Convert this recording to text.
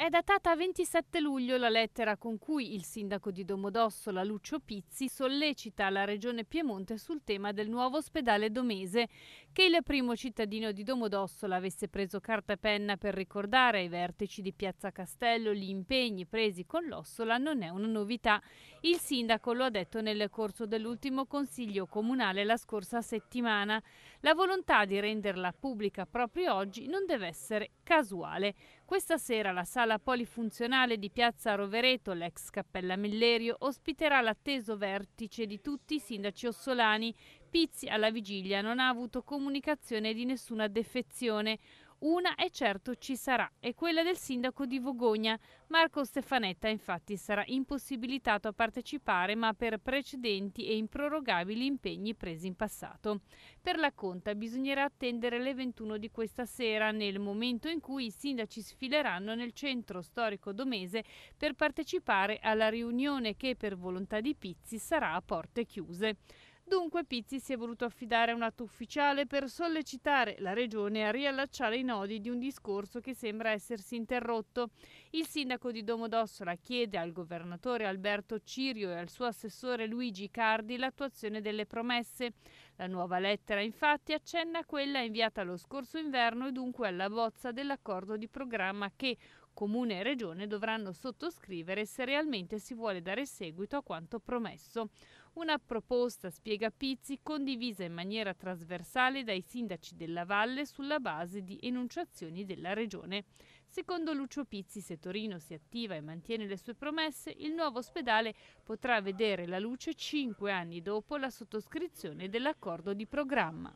È datata 27 luglio la lettera con cui il sindaco di Domodossola Lucio Pizzi sollecita la Regione Piemonte sul tema del nuovo ospedale domese. Che il primo cittadino di Domodossola avesse preso carta e penna per ricordare ai vertici di Piazza Castello gli impegni presi con l'Ossola non è una novità. Il sindaco lo ha detto nel corso dell'ultimo consiglio comunale la scorsa settimana. La volontà di renderla pubblica proprio oggi non deve essere casuale. Questa sera la sala sala polifunzionale di Piazza Rovereto, l'ex Cappella Millerio, ospiterà l'atteso vertice di tutti i sindaci ossolani. Pizzi alla vigilia non ha avuto comunicazione di nessuna defezione. Una è certo ci sarà, è quella del sindaco di Vogogna. Marco Stefanetta infatti sarà impossibilitato a partecipare ma per precedenti e improrogabili impegni presi in passato. Per la conta bisognerà attendere le 21 di questa sera nel momento in cui i sindaci sfileranno nel centro storico domese per partecipare alla riunione che per volontà di Pizzi sarà a porte chiuse. Dunque Pizzi si è voluto affidare a un atto ufficiale per sollecitare la Regione a riallacciare i nodi di un discorso che sembra essersi interrotto. Il sindaco di Domodossola chiede al governatore Alberto Cirio e al suo assessore Luigi Cardi l'attuazione delle promesse. La nuova lettera infatti accenna a quella inviata lo scorso inverno e dunque alla bozza dell'accordo di programma che, Comune e Regione dovranno sottoscrivere se realmente si vuole dare seguito a quanto promesso. Una proposta, spiega Pizzi, condivisa in maniera trasversale dai sindaci della Valle sulla base di enunciazioni della Regione. Secondo Lucio Pizzi, se Torino si attiva e mantiene le sue promesse, il nuovo ospedale potrà vedere la luce cinque anni dopo la sottoscrizione dell'accordo di programma.